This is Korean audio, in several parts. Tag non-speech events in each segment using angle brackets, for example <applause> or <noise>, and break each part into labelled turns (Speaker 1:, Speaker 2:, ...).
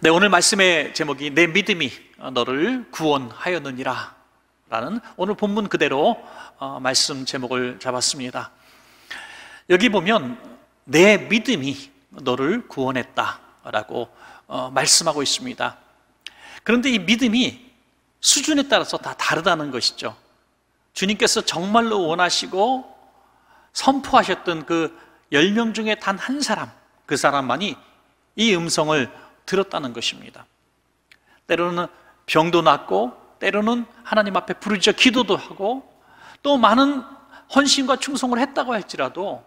Speaker 1: 네, 오늘 말씀의 제목이 내 믿음이 너를 구원하였느니라 라는 오늘 본문 그대로 어, 말씀 제목을 잡았습니다. 여기 보면 내 믿음이 너를 구원했다 라고 어, 말씀하고 있습니다. 그런데 이 믿음이 수준에 따라서 다 다르다는 것이죠. 주님께서 정말로 원하시고 선포하셨던 그 10명 중에 단 한 사람, 그 사람만이 이 음성을 들었다는 것입니다. 때로는 병도 낫고 때로는 하나님 앞에 부르짖어 기도도 하고 또 많은 헌신과 충성을 했다고 할지라도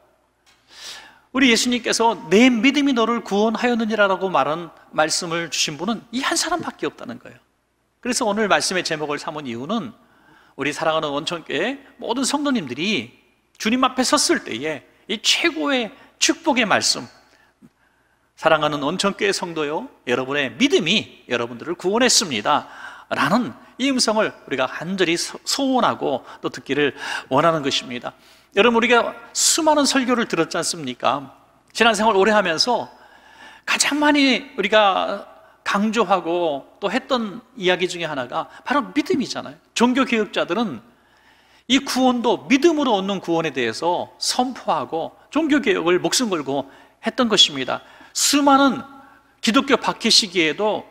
Speaker 1: 우리 예수님께서 내 믿음이 너를 구원하였느니라라고 말한 말씀을 주신 분은 이 한 사람밖에 없다는 거예요. 그래서 오늘 말씀의 제목을 삼은 이유는 우리 사랑하는 원천교회 모든 성도님들이 주님 앞에 섰을 때에 이 최고의 축복의 말씀, 사랑하는 온천교회 성도요, 여러분의 믿음이 여러분들을 구원했습니다. 라는 이 음성을 우리가 한절히 소원하고 또 듣기를 원하는 것입니다. 여러분, 우리가 수많은 설교를 들었지 않습니까? 지난 생활 오래 하면서 가장 많이 우리가 강조하고 또 했던 이야기 중에 하나가 바로 믿음이잖아요. 종교개혁자들은 이 구원도 믿음으로 얻는 구원에 대해서 선포하고 종교개혁을 목숨 걸고 했던 것입니다. 수많은 기독교 박해 시기에도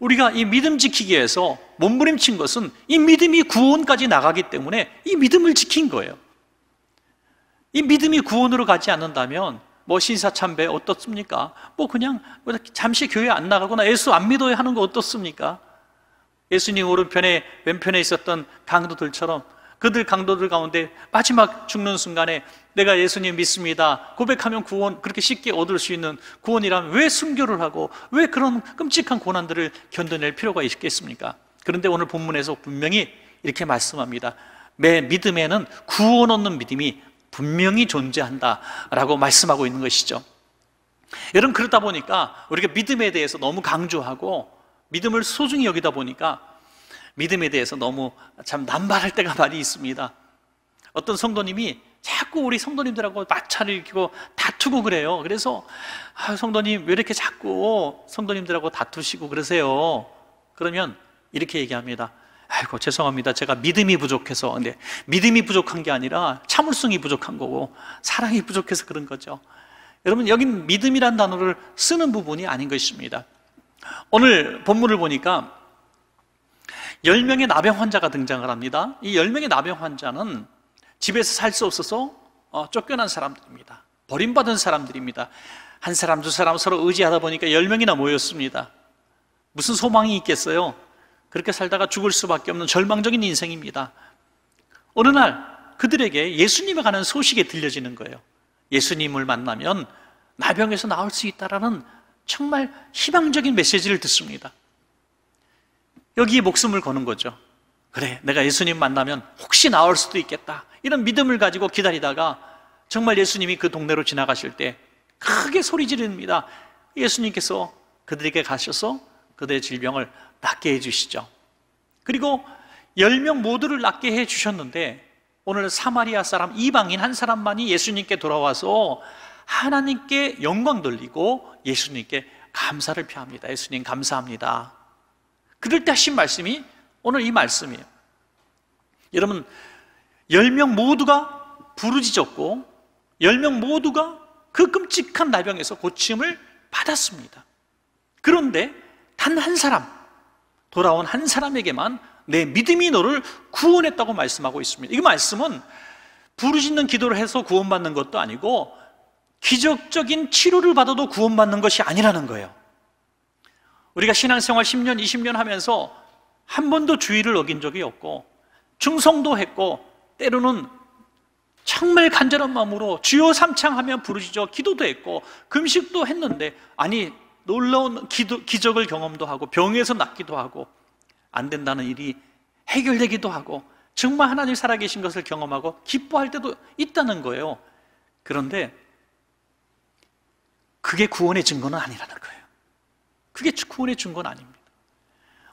Speaker 1: 우리가 이 믿음 지키기 위해서 몸부림친 것은 이 믿음이 구원까지 나가기 때문에 이 믿음을 지킨 거예요. 이 믿음이 구원으로 가지 않는다면 뭐 신사참배 어떻습니까? 뭐 그냥 뭐 잠시 교회 안 나가거나 예수 안 믿어야 하는 거 어떻습니까? 예수님 오른편에 왼편에 있었던 강도들처럼 그들 강도들 가운데 마지막 죽는 순간에 내가 예수님 믿습니다. 고백하면 구원, 그렇게 쉽게 얻을 수 있는 구원이라면 왜 순교를 하고 왜 그런 끔찍한 고난들을 견뎌낼 필요가 있겠습니까? 그런데 오늘 본문에서 분명히 이렇게 말씀합니다. 매 믿음에는 구원 얻는 믿음이 분명히 존재한다라고 말씀하고 있는 것이죠. 여러분, 그러다 보니까 우리가 믿음에 대해서 너무 강조하고 믿음을 소중히 여기다 보니까 믿음에 대해서 너무 참 남발할 때가 <laughs> 많이 있습니다. 어떤 성도님이 자꾸 우리 성도님들하고 마찰을 일으키고 다투고 그래요. 그래서 아, 성도님 왜 이렇게 자꾸 성도님들하고 다투시고 그러세요? 그러면 이렇게 얘기합니다. 아이고 죄송합니다. 제가 믿음이 부족해서 근데 믿음이 부족한 게 아니라 참을성이 부족한 거고 사랑이 부족해서 그런 거죠. 여러분 여긴 믿음이란 단어를 쓰는 부분이 아닌 것입니다. 오늘 본문을 보니까 10명의 나병 환자가 등장을 합니다. 이 10명의 나병 환자는 집에서 살 수 없어서 어, 쫓겨난 사람들입니다. 버림받은 사람들입니다. 한 사람, 두 사람 서로 의지하다 보니까 10명이나 모였습니다. 무슨 소망이 있겠어요? 그렇게 살다가 죽을 수밖에 없는 절망적인 인생입니다. 어느 날 그들에게 예수님에 관한 소식이 들려지는 거예요. 예수님을 만나면 나병에서 나올 수 있다라는 정말 희망적인 메시지를 듣습니다. 여기 목숨을 거는 거죠. 그래, 내가 예수님 만나면 혹시 나올 수도 있겠다. 이런 믿음을 가지고 기다리다가 정말 예수님이 그 동네로 지나가실 때 크게 소리 지릅니다. 예수님께서 그들에게 가셔서 그들의 질병을 낫게 해주시죠. 그리고 열 명 모두를 낫게 해주셨는데 오늘 사마리아 사람, 이방인 한 사람만이 예수님께 돌아와서 하나님께 영광 돌리고 예수님께 감사를 표합니다. 예수님 감사합니다. 그럴 때 하신 말씀이 오늘 이 말씀이에요. 여러분, 열 명 모두가 부르짖었고 열 명 모두가 그 끔찍한 나병에서 고침을 받았습니다. 그런데 단 한 사람, 돌아온 한 사람에게만 내 믿음이 너를 구원했다고 말씀하고 있습니다. 이 말씀은 부르짖는 기도를 해서 구원받는 것도 아니고 기적적인 치료를 받아도 구원받는 것이 아니라는 거예요. 우리가 신앙생활 10년, 20년 하면서 한 번도 주의를 어긴 적이 없고 충성도 했고 때로는 정말 간절한 마음으로 주여 삼창하면 부르시죠 기도도 했고 금식도 했는데 아니 놀라운 기도, 기적을 경험도 하고 병에서 낫기도 하고 안 된다는 일이 해결되기도 하고 정말 하나님 살아계신 것을 경험하고 기뻐할 때도 있다는 거예요. 그런데 그게 구원의 증거는 아니라는 거예요. 그게 구원의 준건 아닙니다.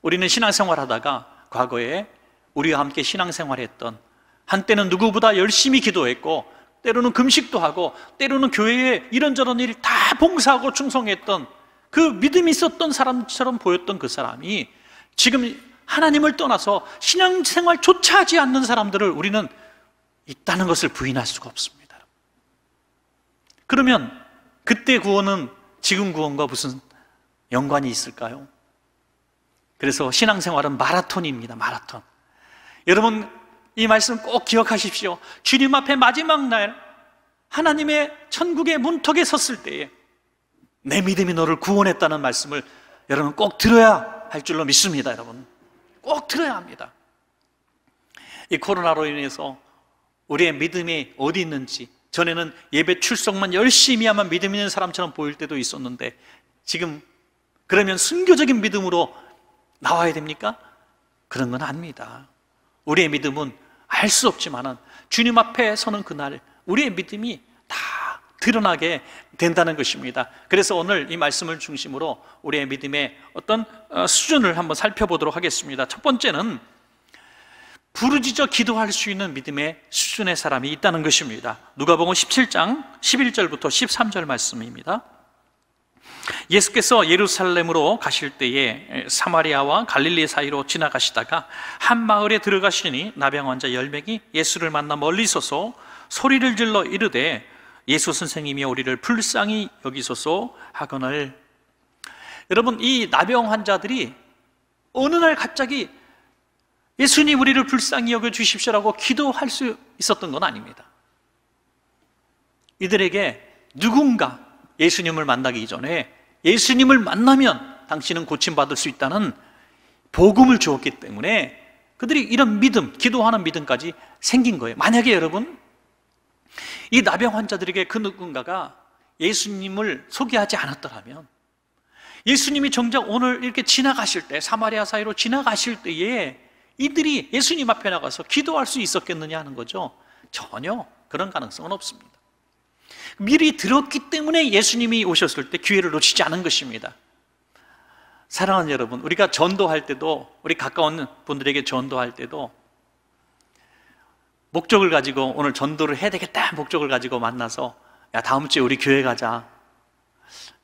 Speaker 1: 우리는 신앙생활 하다가 과거에 우리와 함께 신앙생활했던 한때는 누구보다 열심히 기도했고 때로는 금식도 하고 때로는 교회에 이런저런 일 다 봉사하고 충성했던 그 믿음이 있었던 사람처럼 보였던 그 사람이 지금 하나님을 떠나서 신앙생활조차 하지 않는 사람들을 우리는 있다는 것을 부인할 수가 없습니다. 그러면 그때 구원은 지금 구원과 무슨 연관이 있을까요? 그래서 신앙생활은 마라톤입니다. 마라톤. 여러분 이 말씀 꼭 기억하십시오. 주님 앞에 마지막 날 하나님의 천국의 문턱에 섰을 때에 내 믿음이 너를 구원했다는 말씀을 여러분 꼭 들어야 할 줄로 믿습니다, 여러분. 꼭 들어야 합니다. 이 코로나로 인해서 우리의 믿음이 어디 있는지 전에는 예배 출석만 열심히 하면 믿음 있는 사람처럼 보일 때도 있었는데 지금 그러면 순교적인 믿음으로 나와야 됩니까? 그런 건 아닙니다. 우리의 믿음은 알 수 없지만 주님 앞에 서는 그날 우리의 믿음이 다 드러나게 된다는 것입니다. 그래서 오늘 이 말씀을 중심으로 우리의 믿음의 어떤 어, 수준을 한번 살펴보도록 하겠습니다. 첫 번째는 부르짖어 기도할 수 있는 믿음의 수준의 사람이 있다는 것입니다. 누가복음 17장 11절부터 13절 말씀입니다. 예수께서 예루살렘으로 가실 때에 사마리아와 갈릴리 사이로 지나가시다가 한 마을에 들어가시니 나병 환자 열명이 예수를 만나 멀리 서서 소리를 질러 이르되 예수 선생님이 우리를 불쌍히 여기소서 하거늘 여러분 이 나병 환자들이 어느 날 갑자기 예수님 우리를 불쌍히 여겨 주십시오라고 기도할 수 있었던 건 아닙니다. 이들에게 누군가 예수님을 만나기 이전에 예수님을 만나면 당신은 고침받을 수 있다는 복음을 주었기 때문에 그들이 이런 믿음, 기도하는 믿음까지 생긴 거예요. 만약에 여러분, 이 나병 환자들에게 그 누군가가 예수님을 소개하지 않았더라면 예수님이 정작 오늘 이렇게 지나가실 때, 사마리아 사이로 지나가실 때에 이들이 예수님 앞에 나가서 기도할 수 있었겠느냐 하는 거죠. 전혀 그런 가능성은 없습니다. 미리 들었기 때문에 예수님이 오셨을 때 기회를 놓치지 않은 것입니다. 사랑하는 여러분, 우리가 전도할 때도, 우리 가까운 분들에게 전도할 때도, 목적을 가지고 오늘 전도를 해야 되겠다 목적을 가지고 만나서, 야, 다음 주에 우리 교회 가자.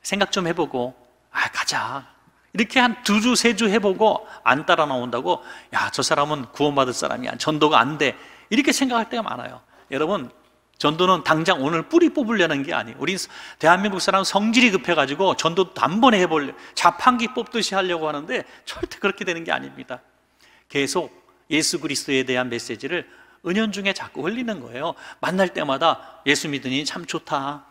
Speaker 1: 생각 좀 해보고, 아, 가자. 이렇게 한 두 주, 세 주 해보고 안 따라 나온다고, 야, 저 사람은 구원받을 사람이야. 전도가 안 돼. 이렇게 생각할 때가 많아요. 여러분, 전도는 당장 오늘 뿌리 뽑으려는 게 아니에요. 우리 대한민국 사람 성질이 급해가지고 전도 단번에 해볼래. 자판기 뽑듯이 하려고 하는데 절대 그렇게 되는 게 아닙니다. 계속 예수 그리스도에 대한 메시지를 은연중에 자꾸 흘리는 거예요. 만날 때마다 예수 믿으니 참 좋다.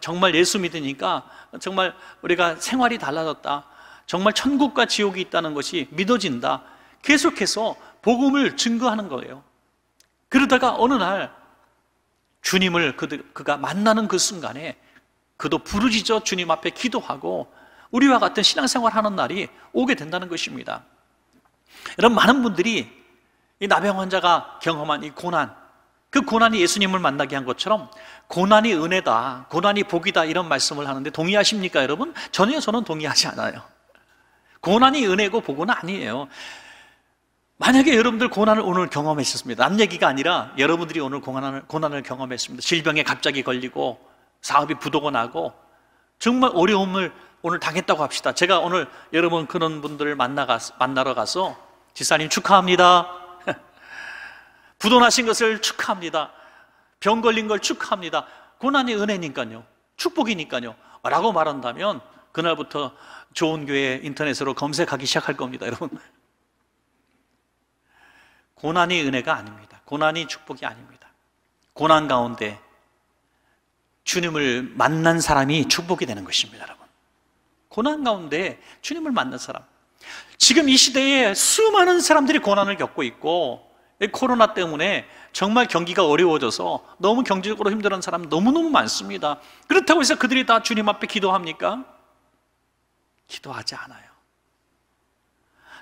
Speaker 1: 정말 예수 믿으니까 정말 우리가 생활이 달라졌다. 정말 천국과 지옥이 있다는 것이 믿어진다. 계속해서 복음을 증거하는 거예요. 그러다가 어느 날 주님을 그가 만나는 그 순간에 그도 부르짖어 주님 앞에 기도하고 우리와 같은 신앙생활 하는 날이 오게 된다는 것입니다. 여러분 많은 분들이 이 나병 환자가 경험한 이 고난 그 고난이 예수님을 만나게 한 것처럼 고난이 은혜다, 고난이 복이다 이런 말씀을 하는데 동의하십니까 여러분? 전혀 저는 동의하지 않아요 고난이 은혜고 복은 아니에요 만약에 여러분들 고난을 오늘 경험했었습니다. 남 얘기가 아니라 여러분들이 오늘 고난을, 고난을 경험했습니다. 질병에 갑자기 걸리고 사업이 부도가 나고 정말 어려움을 오늘 당했다고 합시다. 제가 오늘 여러분 그런 분들을 만나가, 만나러 가서 지사님 축하합니다. <laughs> 부도나신 것을 축하합니다. 병 걸린 걸 축하합니다. 고난이 은혜니까요. 축복이니까요. 라고 말한다면 그날부터 좋은 교회 인터넷으로 검색하기 시작할 겁니다, 여러분. 고난이 은혜가 아닙니다. 고난이 축복이 아닙니다. 고난 가운데 주님을 만난 사람이 축복이 되는 것입니다, 여러분. 고난 가운데 주님을 만난 사람. 지금 이 시대에 수많은 사람들이 고난을 겪고 있고, 코로나 때문에 정말 경기가 어려워져서 너무 경제적으로 힘들어하는 사람 너무너무 많습니다. 그렇다고 해서 그들이 다 주님 앞에 기도합니까? 기도하지 않아요.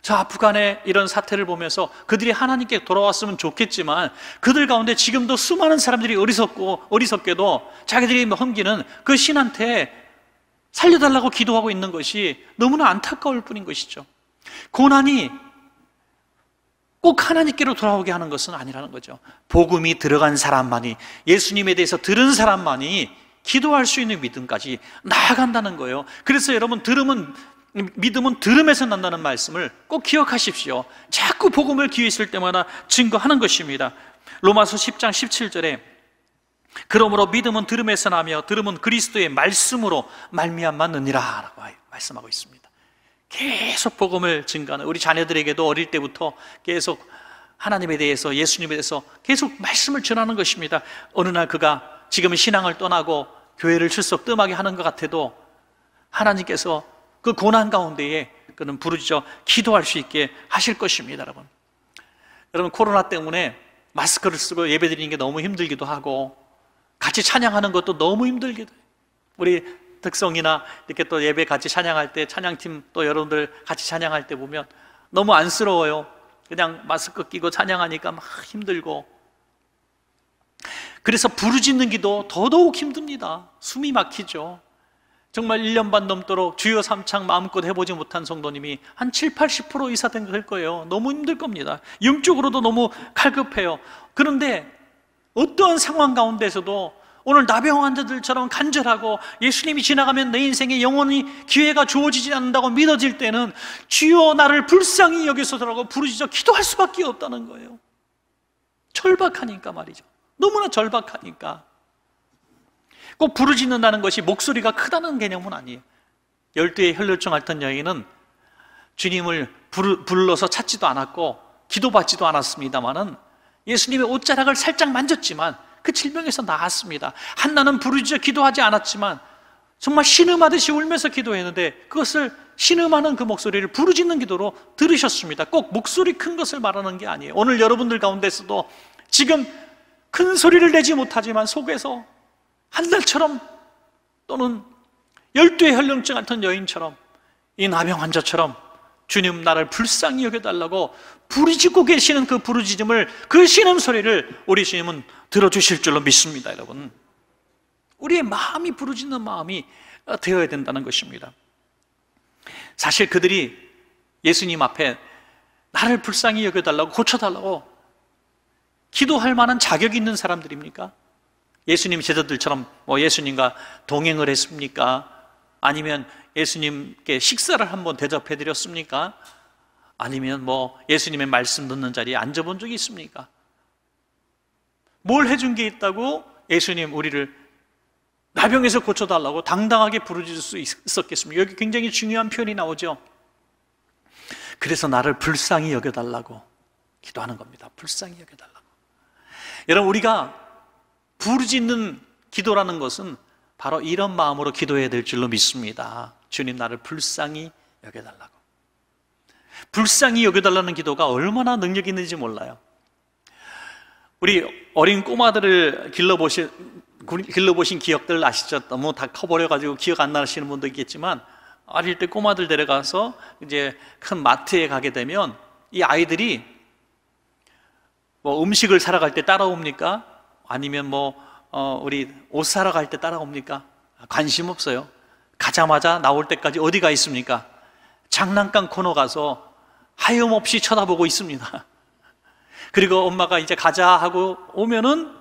Speaker 1: 자, 아프간의 이런 사태를 보면서 그들이 하나님께 돌아왔으면 좋겠지만 그들 가운데 지금도 수많은 사람들이 어리석고 어리석게도 자기들이 헌기는 그 신한테 살려달라고 기도하고 있는 것이 너무나 안타까울 뿐인 것이죠. 고난이 꼭 하나님께로 돌아오게 하는 것은 아니라는 거죠. 복음이 들어간 사람만이 예수님에 대해서 들은 사람만이 기도할 수 있는 믿음까지 나아간다는 거예요. 그래서 여러분 들으면 믿음은 들음에서 난다는 말씀을 꼭 기억하십시오. 자꾸 복음을 기회 있을 때마다 증거하는 것입니다. 로마서 10장 17절에 그러므로 믿음은 들음에서 나며 들음은 그리스도의 말씀으로 말미암았느니라라고 말씀하고 있습니다. 계속 복음을 증가하는 우리 자녀들에게도 어릴 때부터 계속 하나님에 대해서 예수님에 대해서 계속 말씀을 전하는 것입니다. 어느 날 그가 지금 신앙을 떠나고 교회를 출석 뜸하게 하는 것 같아도 하나님께서 그 고난 가운데에 그는 부르짖어 기도할 수 있게 하실 것입니다, 여러분. 여러분 코로나 때문에 마스크를 쓰고 예배드리는 게 너무 힘들기도 하고 같이 찬양하는 것도 너무 힘들기도 해요. 우리 특성이나 이렇게 또 예배 같이 찬양할 때 찬양팀 또 여러분들 같이 찬양할 때 보면 너무 안쓰러워요. 그냥 마스크 끼고 찬양하니까 막 힘들고 그래서 부르짖는 기도 더더욱 힘듭니다. 숨이 막히죠. 정말 1년 반 넘도록 주요 3창 마음껏 해보지 못한 성도님이 한 7, 80% 이사 된걸 거예요. 너무 힘들 겁니다. 영적으로도 너무 갈급해요. 그런데 어떠한 상황 가운데서도 오늘 나병 환자들처럼 간절하고 예수님이 지나가면 내 인생에 영원히 기회가 주어지지 않는다고 믿어질 때는 주여 나를 불쌍히 여기소서라고 부르짖어 기도할 수밖에 없다는 거예요. 절박하니까 말이죠. 너무나 절박하니까. 꼭 부르짖는다는 것이 목소리가 크다는 개념은 아니에요. 열두의 혈혈증 앓던 여인은 주님을 부르, 불러서 찾지도 않았고 기도받지도 않았습니다마는 예수님의 옷자락을 살짝 만졌지만 그 질병에서 나았습니다. 한나는 부르짖어 기도하지 않았지만 정말 신음하듯이 울면서 기도했는데 그것을 신음하는 그 목소리를 부르짖는 기도로 들으셨습니다. 꼭 목소리 큰 것을 말하는 게 아니에요. 오늘 여러분들 가운데서도 지금 큰 소리를 내지 못하지만 속에서 한 달처럼 또는 열두의 혈령증 같은 여인처럼 이 나병 환자처럼 주님 나를 불쌍히 여겨달라고 부르짖고 계시는 그 부르짖음을 그 신음소리를 우리 주님은 들어주실 줄로 믿습니다 여러분 우리의 마음이 부르짖는 마음이 되어야 된다는 것입니다 사실 그들이 예수님 앞에 나를 불쌍히 여겨달라고 고쳐달라고 기도할 만한 자격이 있는 사람들입니까? 예수님 제자들처럼 뭐 예수님과 동행을 했습니까? 아니면 예수님께 식사를 한번 대접해 드렸습니까? 아니면 뭐 예수님의 말씀 듣는 자리에 앉아본 적이 있습니까? 뭘 해준 게 있다고 예수님 우리를 나병에서 고쳐달라고 당당하게 부르짖을 수 있었겠습니까? 여기 굉장히 중요한 표현이 나오죠. 그래서 나를 불쌍히 여겨달라고 기도하는 겁니다. 불쌍히 여겨달라고. 여러분 우리가 부르짖는 기도라는 것은 바로 이런 마음으로 기도해야 될 줄로 믿습니다. 주님 나를 불쌍히 여겨달라고. 불쌍히 여겨달라는 기도가 얼마나 능력이 있는지 몰라요. 우리 어린 꼬마들을 길러보신, 길러보신 기억들 아시죠? 너무 다 커버려가지고 기억 안 나시는 분도 있겠지만, 어릴 때 꼬마들 데려가서 이제 큰 마트에 가게 되면 이 아이들이 뭐 음식을 사러 갈 때 따라옵니까? 아니면 뭐 어, 우리 옷 사러 갈 때 따라옵니까? 관심 없어요. 가자마자 나올 때까지 어디가 있습니까? 장난감 코너 가서 하염없이 쳐다보고 있습니다. <laughs> 그리고 엄마가 이제 가자 하고 오면은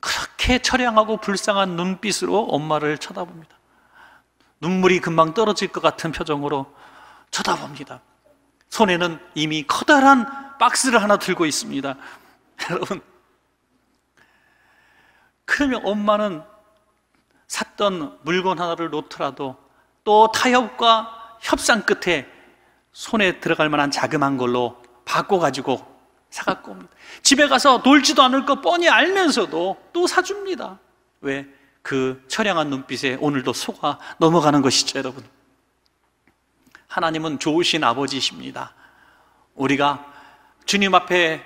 Speaker 1: 그렇게 처량하고 불쌍한 눈빛으로 엄마를 쳐다봅니다. 눈물이 금방 떨어질 것 같은 표정으로 쳐다봅니다. 손에는 이미 커다란 박스를 하나 들고 있습니다. <laughs> 여러분, 그러면 엄마는 샀던 물건 하나를 놓더라도 또 타협과 협상 끝에 손에 들어갈 만한 자그한 걸로 바꿔가지고 사갖고 옵니다. 집에 가서 놀지도 않을 거 뻔히 알면서도 또 사줍니다. 왜? 그 처량한 눈빛에 오늘도 속아 넘어가는 것이죠, 여러분. 하나님은 좋으신 아버지십니다. 우리가 주님 앞에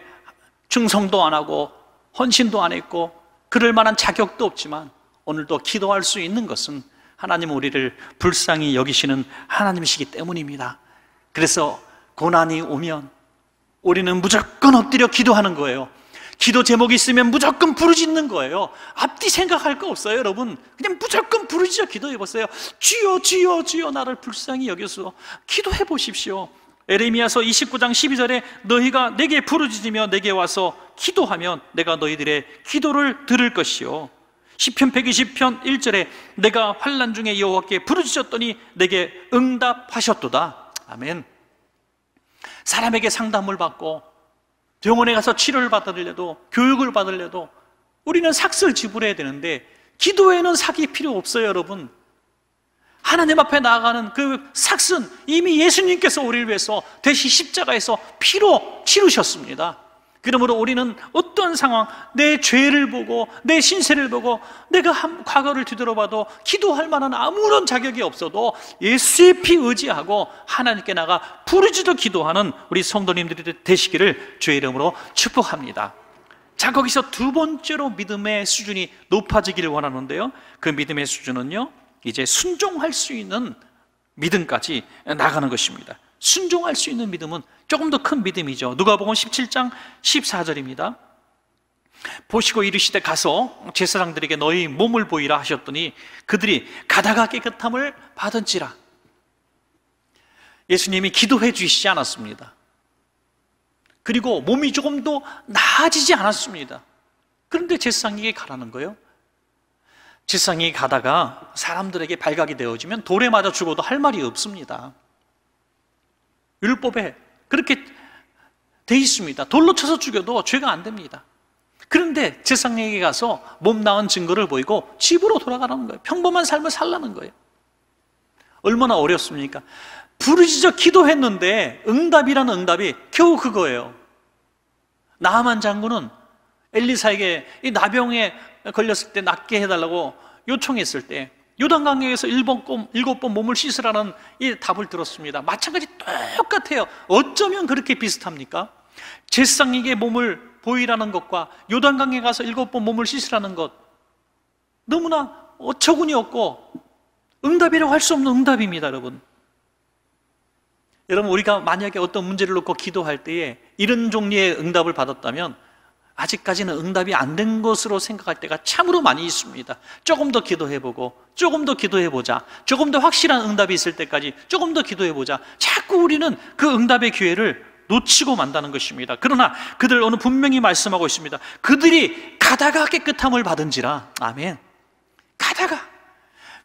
Speaker 1: 충성도 안 하고 헌신도 안 했고 그럴 만한 자격도 없지만 오늘도 기도할 수 있는 것은 하나님 우리를 불쌍히 여기시는 하나님이시기 때문입니다. 그래서 고난이 오면 우리는 무조건 엎드려 기도하는 거예요. 기도 제목이 있으면 무조건 부르짖는 거예요. 앞뒤 생각할 거 없어요, 여러분. 그냥 무조건 부르짖어 기도해 보세요. 주여, 주여, 주여 나를 불쌍히 여겨서 기도해 보십시오. 에레미야서 29장 12절에 너희가 내게 부르짖으며 내게 와서 기도하면 내가 너희들의 기도를 들을 것이요 0편 120편 1절에 내가 환란 중에 여호와께 부르짖었더니 내게 응답하셨도다 아멘 사람에게 상담을 받고 병원에 가서 치료를 받으려도 교육을 받으려도 우리는 삭슬 지불해야 되는데 기도에는 삭이 필요 없어요 여러분 하나님 앞에 나아가는 그 삭슨 이미 예수님께서 우리를 위해서 대신 십자가에서 피로 치르셨습니다. 그러므로 우리는 어떤 상황, 내 죄를 보고 내 신세를 보고 내가 그 과거를 뒤돌아봐도 기도할 만한 아무런 자격이 없어도 예수의 피 의지하고 하나님께 나가 부르짖어 기도하는 우리 성도님들이 되시기를 주의 이름으로 축복합니다. 자 거기서 두 번째로 믿음의 수준이 높아지기를 원하는데요. 그 믿음의 수준은요. 이제 순종할 수 있는 믿음까지 나가는 것입니다. 순종할 수 있는 믿음은 조금 더 큰 믿음이죠. 누가복음 17장 14절입니다. 보시고 이르시되 가서 제사장들에게 너희 몸을 보이라 하셨더니 그들이 가다가 깨끗함을 받은지라. 예수님이 기도해 주시지 않았습니다. 그리고 몸이 조금 더 나아지지 않았습니다. 그런데 제사장에게 가라는 거예요. 지상이 가다가 사람들에게 발각이 되어지면 돌에 맞아 죽어도 할 말이 없습니다. 율법에 그렇게 돼 있습니다. 돌로 쳐서 죽여도 죄가 안 됩니다. 그런데 지상에게 가서 몸 나온 증거를 보이고 집으로 돌아가라는 거예요. 평범한 삶을 살라는 거예요. 얼마나 어렵습니까? 부르짖어 기도했는데 응답이라는 응답이 겨우 그거예요. 나만 장군은 엘리사에게 이 나병의 걸렸을 때 낫게 해달라고 요청했을 때 요단강에서 일곱 번, 일곱 번 몸을 씻으라는 이 답을 들었습니다. 마찬가지 똑같아요. 어쩌면 그렇게 비슷합니까? 제상에게 몸을 보이라는 것과 요단강에 가서 일곱 번 몸을 씻으라는 것 너무나 어처구니 없고 응답이라고 할 수 없는 응답입니다, 여러분. 여러분 우리가 만약에 어떤 문제를 놓고 기도할 때에 이런 종류의 응답을 받았다면 아직까지는 응답이 안 된 것으로 생각할 때가 참으로 많이 있습니다. 조금 더 기도해보고, 조금 더 기도해보자. 조금 더 확실한 응답이 있을 때까지 조금 더 기도해보자. 자꾸 우리는 그 응답의 기회를 놓치고 만다는 것입니다. 그러나 그들 오늘 분명히 말씀하고 있습니다. 그들이 가다가 깨끗함을 받은지라. 아멘. 가다가.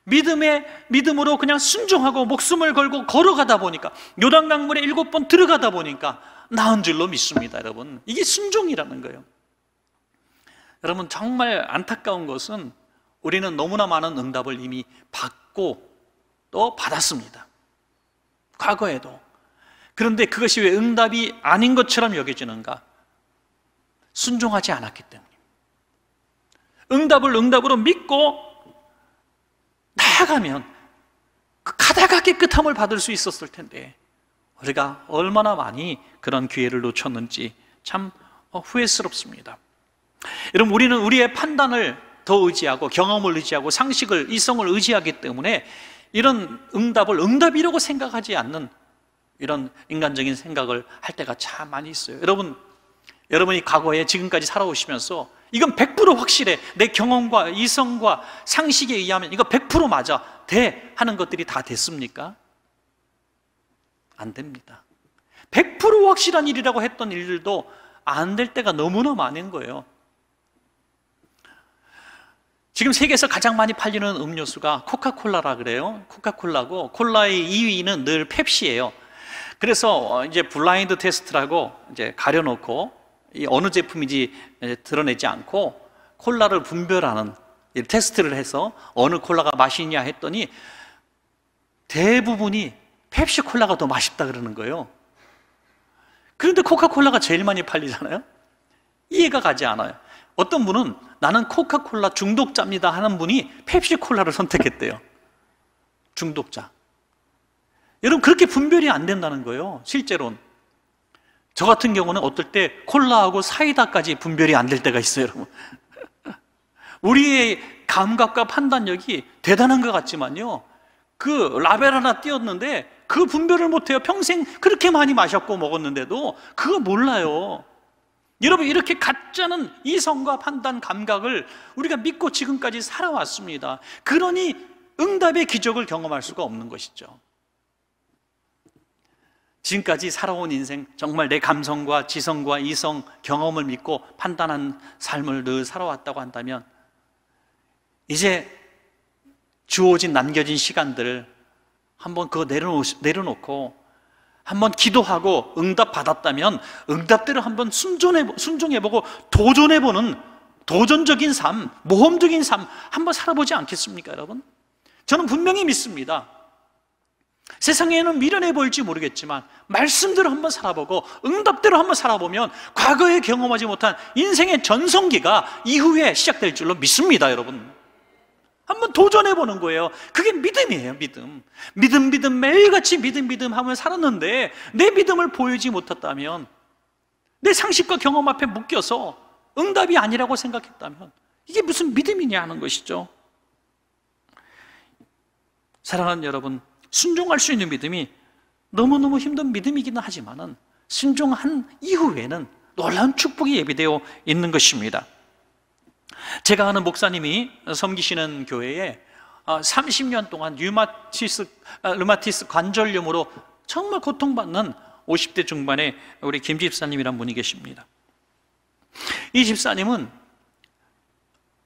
Speaker 1: 믿음에 믿음으로 그냥 순종하고 목숨을 걸고 걸어가다 보니까 요단강물에 일곱 번 들어가다 보니까 나은 줄로 믿습니다, 여러분. 이게 순종이라는 거예요. 여러분 정말 안타까운 것은 우리는 너무나 많은 응답을 이미 받고 또 받았습니다. 과거에도. 그런데 그것이 왜 응답이 아닌 것처럼 여겨지는가? 순종하지 않았기 때문입니다. 응답을 응답으로 믿고 나아가면 그 가다가 깨끗함을 받을 수 있었을 텐데 우리가 얼마나 많이 그런 기회를 놓쳤는지 참 어, 후회스럽습니다. 여러분 우리는 우리의 판단을 더 의지하고 경험을 의지하고 상식을 이성을 의지하기 때문에 이런 응답을 응답이라고 생각하지 않는 이런 인간적인 생각을 할 때가 참 많이 있어요. 여러분 여러분이 과거에 지금까지 살아오시면서 이건 100% 확실해. 내 경험과 이성과 상식에 의하면 이거 100% 맞아. 돼. 하는 것들이 다 됐습니까? 안 됩니다. 100% 확실한 일이라고 했던 일들도 안 될 때가 너무나 많은 거예요. 지금 세계에서 가장 많이 팔리는 음료수가 코카콜라라 그래요. 코카콜라고 콜라의 2위는 늘 펩시예요. 그래서 어, 이제 블라인드 테스트라고 이제 가려놓고 어느 제품인지 드러내지 않고 콜라를 분별하는 테스트를 해서 어느 콜라가 맛있냐 했더니 대부분이 펩시 콜라가 더 맛있다 그러는 거예요. 그런데 코카콜라가 제일 많이 팔리잖아요. 이해가 가지 않아요. 어떤 분은 나는 코카콜라 중독자입니다 하는 분이 펩시콜라를 선택했대요. 중독자. 여러분 그렇게 분별이 안 된다는 거예요. 실제론. 저 같은 경우는 어떨 때 콜라하고 사이다까지 분별이 안 될 때가 있어요, 여러분. <laughs> 우리의 감각과 판단력이 대단한 것 같지만요. 그 라벨 하나 띄웠는데그 분별을 못해요. 평생 그렇게 많이 마셨고 먹었는데도 그거 몰라요. 여러분 이렇게 가짜는 이성과 판단 감각을 우리가 믿고 지금까지 살아왔습니다 그러니 응답의 기적을 경험할 수가 없는 것이죠 지금까지 살아온 인생 정말 내 감성과 지성과 이성 경험을 믿고 판단한 삶을 늘 살아왔다고 한다면 이제 주어진 남겨진 시간들을 한번 그거 내려놓, 고 한번 기도하고 응답 받았다면 응답대로 한번 순종해, 순종해보고 도전해보는 도전적인 삶, 모험적인 삶 한번 살아보지 않겠습니까 여러분? 저는 분명히 믿습니다 세상에는 미련해 보일지 모르겠지만 말씀대로 한번 살아보고 응답대로 한번 살아보면 과거에 경험하지 못한 인생의 전성기가 이후에 시작될 줄로 믿습니다 여러분 한번 도전해 보는 거예요. 그게 믿음이에요, 믿음. 믿음, 믿음, 매일같이 믿음, 믿음 하면 살았는데 내 믿음을 보이지 못했다면 내 상식과 경험 앞에 묶여서 응답이 아니라고 생각했다면 이게 무슨 믿음이냐 하는 것이죠. 사랑하는 여러분, 순종할 수 있는 믿음이 너무너무 힘든 믿음이기는 하지만 순종한 이후에는 놀라운 축복이 예비되어 있는 것입니다. 제가 아는 목사님이 섬기시는 교회에 30년 어, 동안 류마티스, 류마티스 어, 관절염으로 정말 고통받는 50대 중반의 우리 김 집사님이란 분이 계십니다. 이 집사님은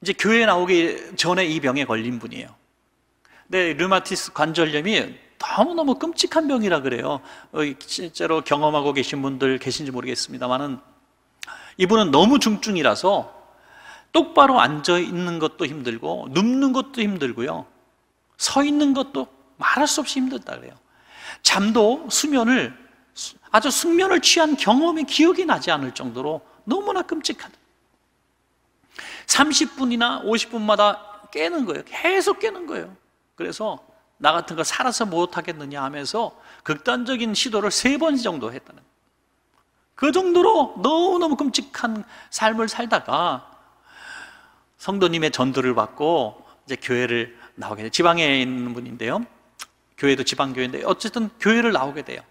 Speaker 1: 이제 교회 나오기 전에 이 병에 걸린 분이에요. 근데 류마티스 관절염이 너무너무 끔찍한 병이라 그래요. 어, 실제로 경험하고 계신 분들 계신지 모르겠습니다만은 이분은 너무 중증이라서 똑바로 앉아 있는 것도 힘들고 눕는 것도 힘들고요. 서 있는 것도 말할 수 없이 힘들다 그래요. 잠도 수면을 아주 숙면을 취한 경험이 기억이 나지 않을 정도로 너무나 끔찍하다. 30분이나 50분마다 깨는 거예요. 계속 깨는 거예요. 그래서 나 같은 거 살아서 못 하겠느냐 하면서 극단적인 시도를 세 번 정도 했다는 거예요. 그 정도로 너무너무 끔찍한 삶을 살다가 성도님의 전도를 받고 이제 교회를 나오게 돼요. 지방에 있는 분인데요. 교회도 지방교회인데 어쨌든 교회를 나오게 돼요.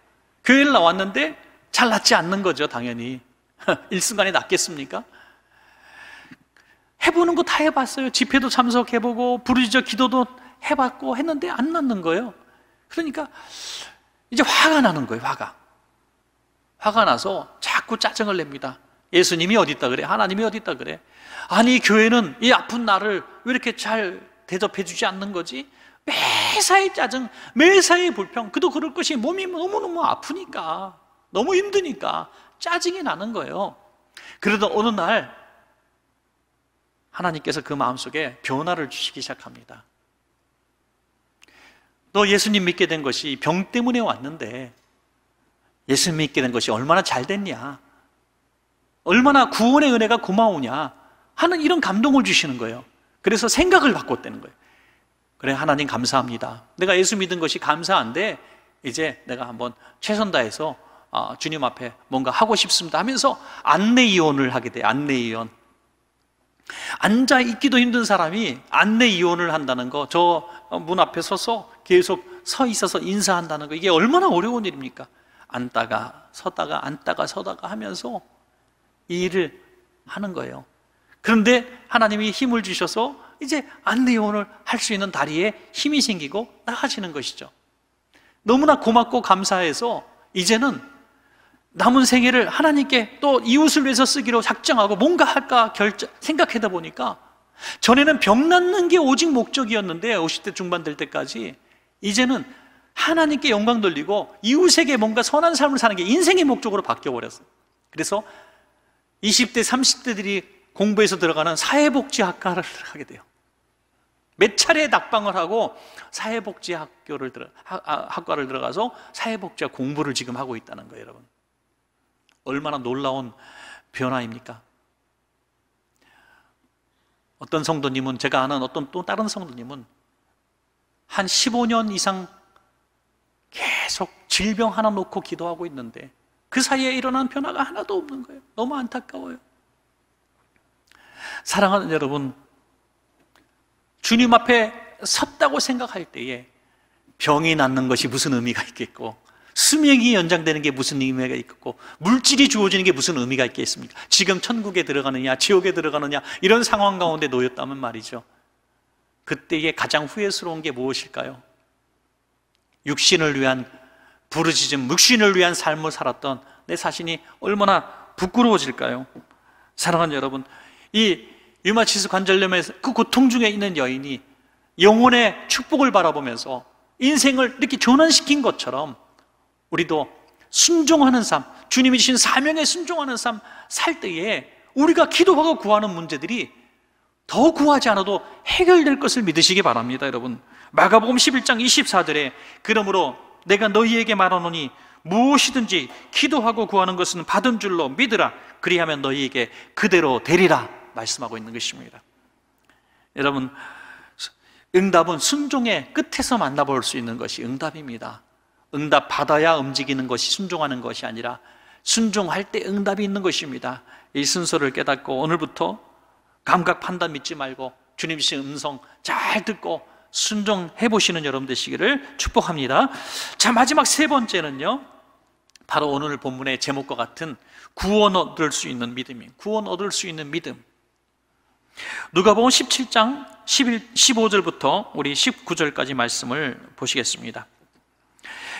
Speaker 1: 교회를 나왔는데 잘 낫지 않는 거죠, 당연히. <laughs> 일순간에 낫겠습니까? 해보는 거 다 해봤어요. 집회도 참석해보고, 부르짖어 기도도 해봤고 했는데 안 낫는 거예요. 그러니까 이제 화가 나는 거예요, 화가. 화가 나서 자꾸 짜증을 냅니다. 예수님이 어디 있다 그래? 하나님이 어디 있다 그래? 아니 교회는 이 아픈 나를 왜 이렇게 잘 대접해 주지 않는 거지? 매사에 짜증, 매사에 불평. 그도 그럴 것이 몸이 너무너무 아프니까, 너무 힘드니까 짜증이 나는 거예요. 그러다 어느 날 하나님께서 그 마음속에 변화를 주시기 시작합니다. 너 예수님 믿게 된 것이 병 때문에 왔는데 예수님 믿게 된 것이 얼마나 잘 됐냐? 얼마나 구원의 은혜가 고마우냐? 하는 이런 감동을 주시는 거예요. 그래서 생각을 바꿨다는 거예요. 그래, 하나님 감사합니다. 내가 예수 믿은 것이 감사한데, 이제 내가 한번 최선 다해서 아, 주님 앞에 뭔가 하고 싶습니다 하면서 안내이혼을 하게 돼요. 안내이혼. 앉아 있기도 힘든 사람이 안내이혼을 한다는 거, 저 문 앞에 서서 계속 서 있어서 인사한다는 거, 이게 얼마나 어려운 일입니까? 앉다가, 서다가, 앉다가, 서다가 하면서 이 일을 하는 거예요. 그런데 하나님이 힘을 주셔서 이제 안내요원을 할 수 있는 다리에 힘이 생기고 나가시는 것이죠. 너무나 고맙고 감사해서 이제는 남은 생애를 하나님께 또 이웃을 위해서 쓰기로 작정하고 뭔가 할까 결정, 생각하다 보니까 전에는 병 낫는 게 오직 목적이었는데 50대 중반 될 때까지 이제는 하나님께 영광 돌리고 이웃에게 뭔가 선한 삶을 사는 게 인생의 목적으로 바뀌어 버렸어요. 그래서 20대, 30대들이 공부해서 들어가는 사회복지학과를 하게 돼요. 몇 차례 낙방을 하고 사회복지학교를 들어 아, 학과를 들어가서 사회복지학 공부를 지금 하고 있다는 거예요, 여러분. 얼마나 놀라운 변화입니까? 어떤 성도님은 제가 아는 어떤 또 다른 성도님은 한 15년 이상 계속 질병 하나 놓고 기도하고 있는데 그 사이에 일어난 변화가 하나도 없는 거예요. 너무 안타까워요. 사랑하는 여러분, 주님 앞에 섰다고 생각할 때에 병이 낫는 것이 무슨 의미가 있겠고, 수명이 연장되는 게 무슨 의미가 있겠고, 물질이 주어지는 게 무슨 의미가 있겠습니까? 지금 천국에 들어가느냐, 지옥에 들어가느냐, 이런 상황 가운데 놓였다면 말이죠. 그때에 가장 후회스러운 게 무엇일까요? 육신을 위한 부르짖음, 육신을 위한 삶을 살았던 내 자신이 얼마나 부끄러워질까요? 사랑하는 여러분, 이유마치스 관절염에서 그 고통 중에 있는 여인이 영혼의 축복을 바라보면서 인생을 이렇게 전환시킨 것처럼 우리도 순종하는 삶, 주님이 주신 사명에 순종하는 삶 살 때에 우리가 기도하고 구하는 문제들이 더 구하지 않아도 해결될 것을 믿으시기 바랍니다, 여러분. 마가복음 11장 24절에 그러므로 내가 너희에게 말하노니 무엇이든지 기도하고 구하는 것은 받은 줄로 믿으라. 그리하면 너희에게 그대로 되리라. 말씀하고 있는 것입니다. 여러분, 응답은 순종의 끝에서 만나볼 수 있는 것이 응답입니다. 응답 받아야 움직이는 것이 순종하는 것이 아니라 순종할 때 응답이 있는 것입니다. 이 순서를 깨닫고 오늘부터 감각 판단 믿지 말고 주님 신 음성 잘 듣고 순종해 보시는 여러분 되시기를 축복합니다. 자, 마지막 세 번째는요. 바로 오늘 본문의 제목과 같은 구원 얻을 수 있는 믿음이 구원 얻을 수 있는 믿음. 누가복음 17장 11, 15절부터 우리 19절까지 말씀을 보시겠습니다.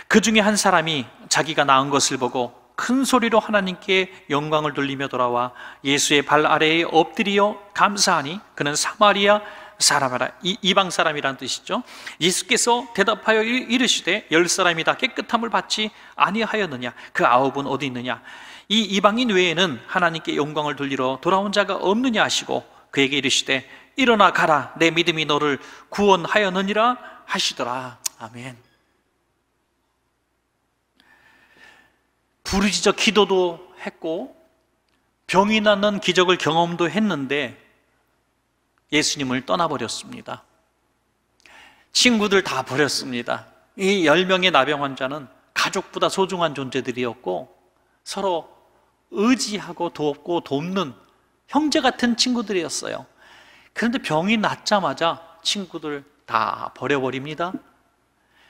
Speaker 1: 그 중에 한 사람이 자기가 낳은 것을 보고 큰 소리로 하나님께 영광을 돌리며 돌아와 예수의 발 아래에 엎드리 감사하니 그는 사마리아 사람이라 이방 사람이란 뜻이죠. 예수께서 대답하여 이르시되 열 사람이 다 깨끗함을 받지 아니하였느냐? 그 아홉은 어디 있느냐? 이 이방인 외에는 하나님께 영광을 돌리러 돌아온 자가 없느냐 하시고 그에게 이르시되 일어나 가라 내 믿음이 너를 구원하였느니라 하시더라 아멘 부르짖어 기도도 했고 병이 낫는 기적을 경험도 했는데 예수님을 떠나버렸습니다 친구들 다 버렸습니다 이 10명의 나병 환자는 가족보다 소중한 존재들이었고 서로 의지하고 돕고 돕는 형제 같은 친구들이었어요. 그런데 병이 낫자마자 친구들 다 버려버립니다.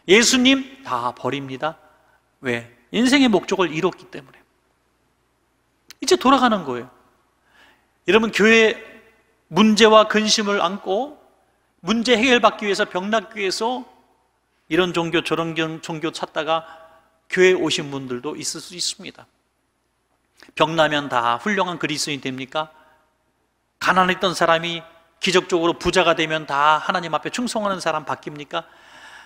Speaker 1: 예수님 다 버립니다. 왜? 인생의 목적을 잃었기 때문에. 이제 돌아가는 거예요. 여러분, 교회 문제와 근심을 안고 문제 해결받기 위해서 병낫기 위해서 이런 종교, 저런 종교 찾다가 교회에 오신 분들도 있을 수 있습니다. 병나면 다 훌륭한 그리스인이 됩니까? 가난했던 사람이 기적적으로 부자가 되면 다 하나님 앞에 충성하는 사람 바뀝니까?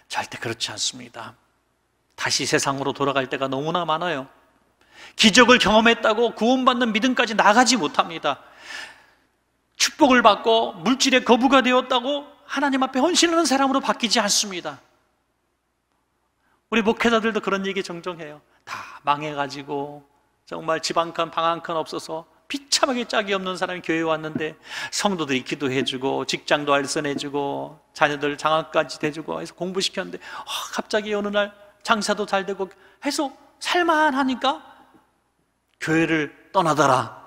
Speaker 1: 절대 그렇지 않습니다. 다시 세상으로 돌아갈 때가 너무나 많아요. 기적을 경험했다고 구원받는 믿음까지 나가지 못합니다. 축복을 받고 물질에 거부가 되었다고 하나님 앞에 헌신하는 사람으로 바뀌지 않습니다. 우리 목회자들도 그런 얘기 정정해요. 다 망해가지고 정말 집한 칸, 방한칸 없어서 비참하게 짝이 없는 사람이 교회에 왔는데 성도들이 기도해주고 직장도 알선해주고 자녀들 장학까지 대주고 해서 공부시켰는데 아, 갑자기 어느 날 장사도 잘 되고 해서 살만하니까 교회를 떠나더라.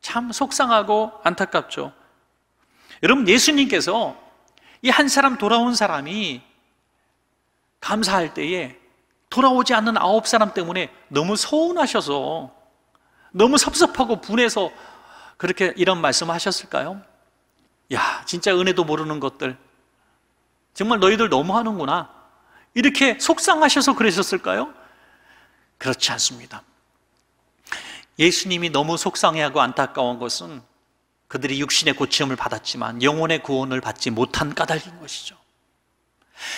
Speaker 1: 참 속상하고 안타깝죠. 여러분 예수님께서 이 한 사람 돌아온 사람이 감사할 때에 돌아오지 않는 아홉 사람 때문에 너무 서운하셔서 너무 섭섭하고 분해서 그렇게 이런 말씀을 하셨을까요? 야, 진짜 은혜도 모르는 것들. 정말 너희들 너무 하는구나. 이렇게 속상하셔서 그러셨을까요? 그렇지 않습니다. 예수님이 너무 속상해하고 안타까운 것은 그들이 육신의 고침을 받았지만 영혼의 구원을 받지 못한 까닭인 것이죠.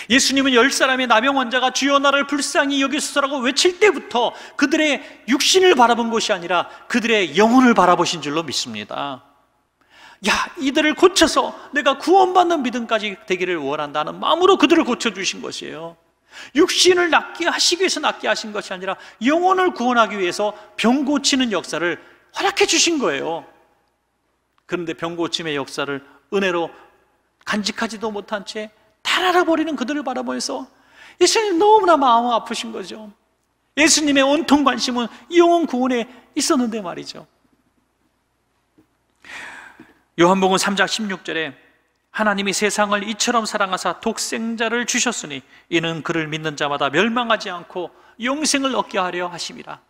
Speaker 1: 예수님은 열 사람의 남용 환자가 주여 나를 불쌍히 여기소서라고 외칠 때부터 그들의 육신을 바라본 것이 아니라 그들의 영혼을 바라보신 줄로 믿습니다. 야, 이들을 고쳐서 내가 구원받는 믿음까지 되기를 원한다는 마음으로 그들을 고쳐주신 것이에요. 육신을 낫게 하시기 위해서 낫게 하신 것이 아니라 영혼을 구원하기 위해서 병 고치는 역사를 허락해 주신 거예요. 그런데 병 고침의 역사를 은혜로 간직하지도 못한 채달 알아버리는 그들을 바라보면서 예수님 너무나 마음 아프신 거죠. 예수님의 온통 관심은 영혼 구원에 있었는데 말이죠. 요한복음 3장 16절에 하나님이 세상을 이처럼 사랑하사 독생자를 주셨으니 이는 그를 믿는 자마다 멸망하지 않고 영생을 얻게 하려 하심이라.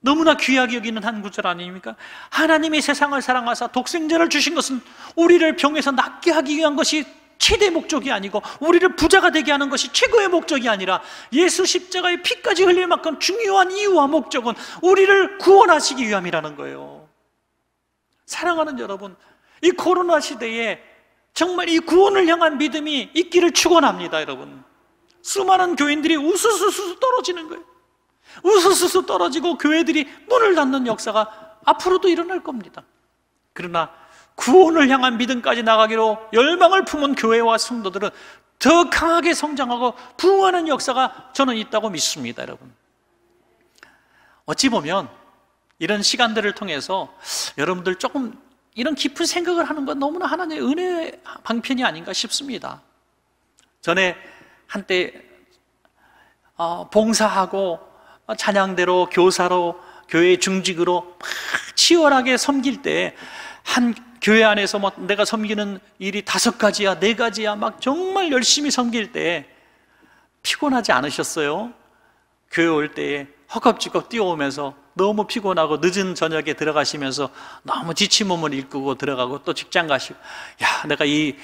Speaker 1: 너무나 귀하게 여기는 한 구절 아닙니까? 하나님이 세상을 사랑하사 독생자를 주신 것은 우리를 병에서 낫게 하기 위한 것이 최대 목적이 아니고 우리를 부자가 되게 하는 것이 최고의 목적이 아니라 예수 십자가의 피까지 흘릴 만큼 중요한 이유와 목적은 우리를 구원하시기 위함이라는 거예요. 사랑하는 여러분, 이 코로나 시대에 정말 이 구원을 향한 믿음이 있기를 축원합니다, 여러분. 수많은 교인들이 우수수수 떨어지는 거예요. 우수수수 떨어지고 교회들이 문을 닫는 역사가 앞으로도 일어날 겁니다. 그러나 구원을 향한 믿음까지 나가기로 열망을 품은 교회와 성도들은 더 강하게 성장하고 부흥하는 역사가 저는 있다고 믿습니다, 여러분. 어찌 보면 이런 시간들을 통해서 여러분들 조금 이런 깊은 생각을 하는 건 너무나 하나님의 은혜 의 방편이 아닌가 싶습니다. 전에 한때 어, 봉사하고 찬양대로 교사로 교회 중직으로 막 치열하게 섬길 때한 교회 안에서 막 뭐 내가 섬기는 일이 다섯 가지야, 네 가지야, 막 정말 열심히 섬길 때 피곤하지 않으셨어요? 교회 올 때에 허겁지겁 뛰어오면서 너무 피곤하고 늦은 저녁에 들어가시면서 너무 지친 몸을 일구고 들어가고 또 직장 가시고, 야, 내가 이,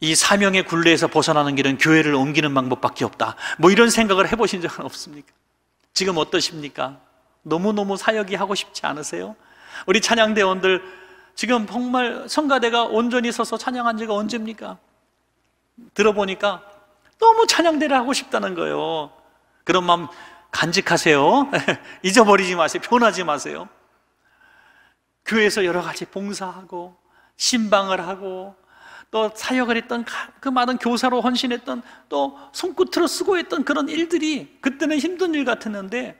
Speaker 1: 이 사명의 굴레에서 벗어나는 길은 교회를 옮기는 방법밖에 없다. 뭐 이런 생각을 해보신 적은 없습니까? 지금 어떠십니까? 너무너무 사역이 하고 싶지 않으세요? 우리 찬양대원들 지금 정말 성가대가 온전히 서서 찬양한 지가 언제입니까? 들어보니까 너무 찬양대를 하고 싶다는 거예요. 그런 마음 간직하세요. <laughs> 잊어버리지 마세요. 변하지 마세요. 교회에서 여러 가지 봉사하고 신방을 하고 또 사역을 했던 그 많은 교사로 헌신했던 또 손끝으로 수고했던 그런 일들이 그때는 힘든 일 같았는데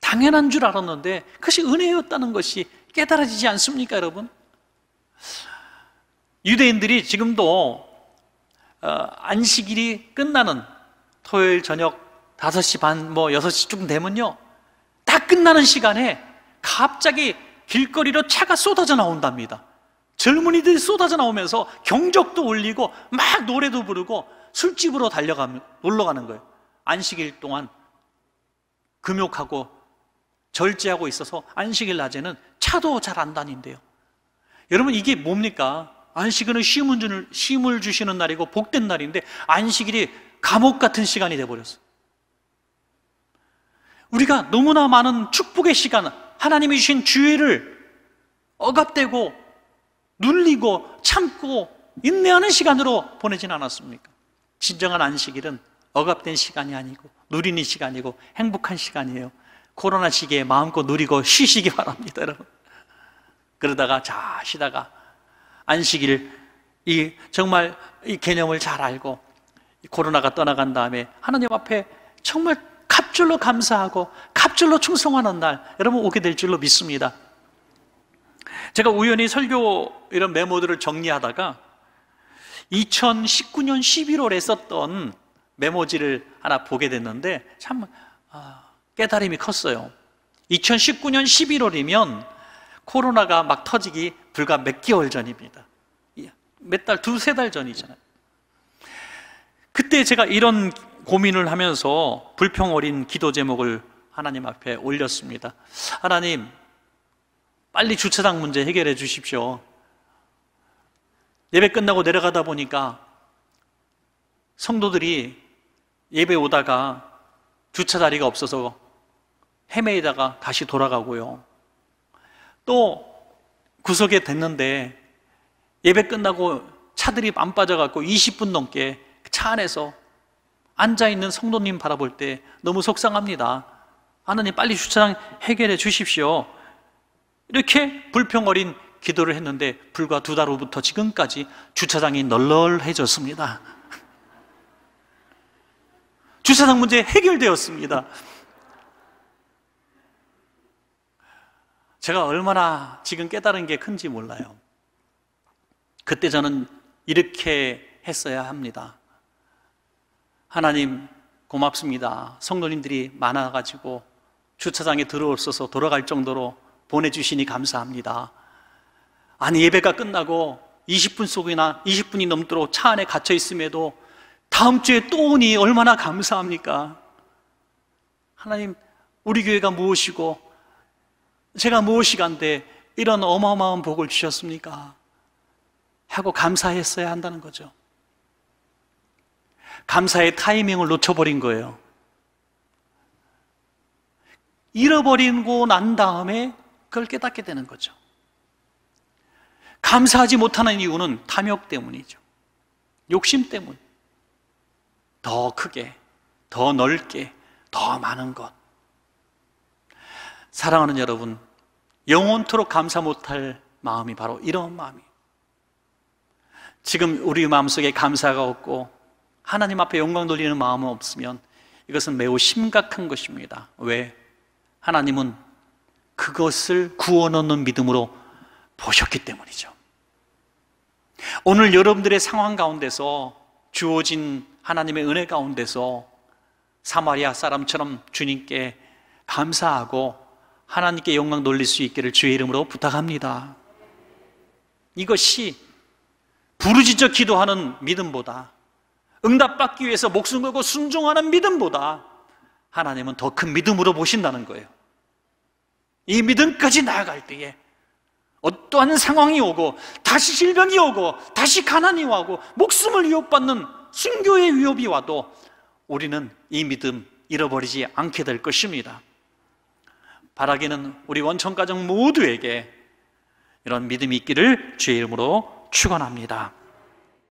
Speaker 1: 당연한 줄 알았는데 그것이 은혜였다는 것이 깨달아지지 않습니까, 여러분? 유대인들이 지금도 어, 안식일이 끝나는 토요일 저녁 5시 반, 뭐 6시쯤 되면요. 다 끝나는 시간에 갑자기 길거리로 차가 쏟아져 나온답니다. 젊은이들이 쏟아져 나오면서 경적도 울리고 막 노래도 부르고 술집으로 달려가면 놀러 가는 거예요. 안식일 동안 금욕하고 절제하고 있어서 안식일 낮에는 차도 잘 안 다닌대요. 여러분 이게 뭡니까? 안식일은 쉼을, 쉼을 주시는 날이고 복된 날인데 안식일이 감옥 같은 시간이 돼버렸어. 우리가 너무나 많은 축복의 시간, 하나님이 주신 주의를 억압되고 눌리고 참고 인내하는 시간으로 보내진 않았습니까? 진정한 안식일은 억압된 시간이 아니고 누리는 시간이고 행복한 시간이에요. 코로나 시기에 마음껏 누리고 쉬시기 바랍니다, 여러분. 그러다가 자 쉬다가 안식일 이 정말 이 개념을 잘 알고 코로나가 떠나간 다음에 하나님 앞에 정말 갑절로 감사하고 갑절로 충성하는 날 여러분 오게 될 줄로 믿습니다. 제가 우연히 설교 이런 메모들을 정리하다가 2019년 11월에 썼던 메모지를 하나 보게 됐는데 참 아, 깨달음이 컸어요. 2019년 11월이면 코로나가 막 터지기 불과 몇 개월 전입니다. 몇 달, 두세 달 전이잖아요. 그때 제가 이런 고민을 하면서 불평 어린 기도 제목을 하나님 앞에 올렸습니다. 하나님, 빨리 주차장 문제 해결해 주십시오. 예배 끝나고 내려가다 보니까 성도들이 예배 오다가 주차 자리가 없어서 헤매이다가 다시 돌아가고요. 또 구석에 됐는데 예배 끝나고 차들이 안 빠져갖고 20분 넘게 차 안에서 앉아있는 성도님 바라볼 때 너무 속상합니다. 하나님 빨리 주차장 해결해 주십시오. 이렇게 불평 어린 기도를 했는데 불과 두 달 후부터 지금까지 주차장이 널널해졌습니다. <laughs> 주차장 문제 해결되었습니다. 제가 얼마나 지금 깨달은 게 큰지 몰라요. 그때 저는 이렇게 했어야 합니다. 하나님 고맙습니다. 성도님들이 많아가지고 주차장에 들어올어서 돌아갈 정도로 보내주시니 감사합니다. 아니 예배가 끝나고 20분 속이나 20분이 넘도록 차 안에 갇혀 있음에도 다음 주에 또 오니 얼마나 감사합니까? 하나님 우리 교회가 무엇이고 제가 무엇이간데 이런 어마어마한 복을 주셨습니까? 하고 감사했어야 한다는 거죠. 감사의 타이밍을 놓쳐버린 거예요. 잃어버리고 난 다음에 그걸 깨닫게 되는 거죠. 감사하지 못하는 이유는 탐욕 때문이죠. 욕심 때문. 더 크게, 더 넓게, 더 많은 것. 사랑하는 여러분, 영원토록 감사 못할 마음이 바로 이런 마음이에요. 지금 우리 마음속에 감사가 없고 하나님 앞에 영광 돌리는 마음은 없으면 이것은 매우 심각한 것입니다. 왜? 하나님은 그것을 구원 얻는 믿음으로 보셨기 때문이죠. 오늘 여러분들의 상황 가운데서 주어진 하나님의 은혜 가운데서 사마리아 사람처럼 주님께 감사하고 하나님께 영광 돌릴 수 있기를 주의 이름으로 부탁합니다. 이것이 부르짖어 기도하는 믿음보다 응답받기 위해서 목숨 걸고 순종하는 믿음보다 하나님은 더 큰 믿음으로 보신다는 거예요. 이 믿음까지 나아갈 때에 어떠한 상황이 오고 다시 질병이 오고 다시 가난이 와고 목숨을 위협받는 순교의 위협이 와도 우리는 이 믿음 잃어버리지 않게 될 것입니다. 바라기는 우리 원천 가정 모두에게 이런 믿음이 있기를 주의 이름으로 축원합니다.